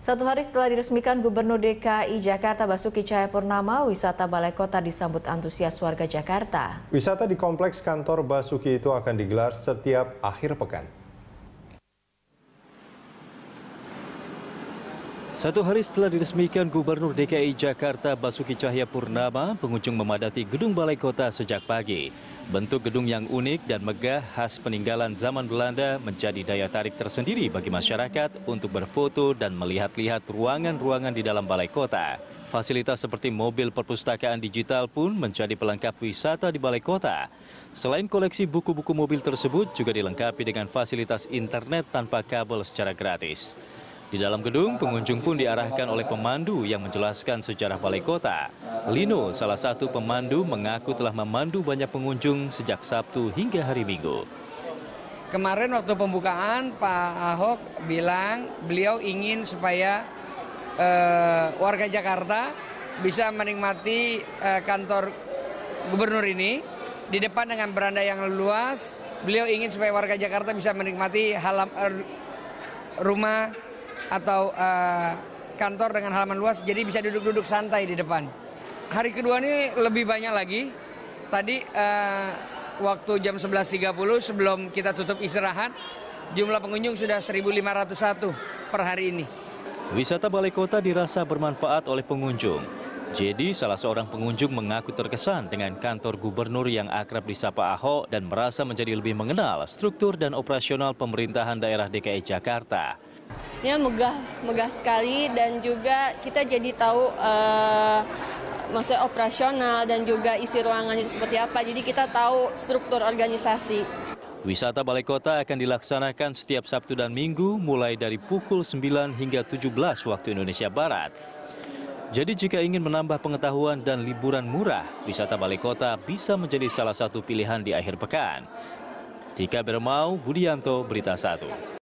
Satu hari setelah diresmikan Gubernur DKI Jakarta Basuki Cahayapurnama, wisata Balai Kota disambut antusias warga Jakarta. Wisata di kompleks kantor Basuki itu akan digelar setiap akhir pekan. Satu hari setelah diresmikan Gubernur DKI Jakarta Basuki Cahayapurnama, pengunjung memadati Gedung Balai Kota sejak pagi. Bentuk gedung yang unik dan megah khas peninggalan zaman Belanda menjadi daya tarik tersendiri bagi masyarakat untuk berfoto dan melihat-lihat ruangan-ruangan di dalam balai kota. Fasilitas seperti mobil perpustakaan digital pun menjadi pelengkap wisata di balai kota. Selain koleksi buku-buku mobil tersebut, juga dilengkapi dengan fasilitas internet tanpa kabel secara gratis. Di dalam gedung, pengunjung pun diarahkan oleh pemandu yang menjelaskan sejarah balai kota. Lino, salah satu pemandu, mengaku telah memandu banyak pengunjung sejak Sabtu hingga hari Minggu. Kemarin waktu pembukaan, Pak Ahok bilang beliau ingin supaya uh, warga Jakarta bisa menikmati uh, kantor gubernur ini di depan dengan beranda yang luas. Beliau ingin supaya warga Jakarta bisa menikmati halam uh, rumah atau uh, kantor dengan halaman luas jadi bisa duduk-duduk santai di depan. Hari kedua ini lebih banyak lagi. Tadi uh, waktu jam 11.30 sebelum kita tutup istirahat jumlah pengunjung sudah 1.501 per hari ini. Wisata Balai Kota dirasa bermanfaat oleh pengunjung. Jadi salah seorang pengunjung mengaku terkesan dengan kantor gubernur yang akrab disapa Ahok dan merasa menjadi lebih mengenal struktur dan operasional pemerintahan daerah DKI Jakarta. Ya megah, megah sekali dan juga kita jadi tahu uh, eh, maksudnya operasional dan juga isi ruangannya seperti apa. Jadi kita tahu struktur organisasi. Wisata Balai Kota akan dilaksanakan setiap Sabtu dan Minggu mulai dari pukul 9 hingga 17 waktu Indonesia Barat. Jadi jika ingin menambah pengetahuan dan liburan murah, wisata balai kota bisa menjadi salah satu pilihan di akhir pekan. Tika Bermau, Budianto, Berita 1.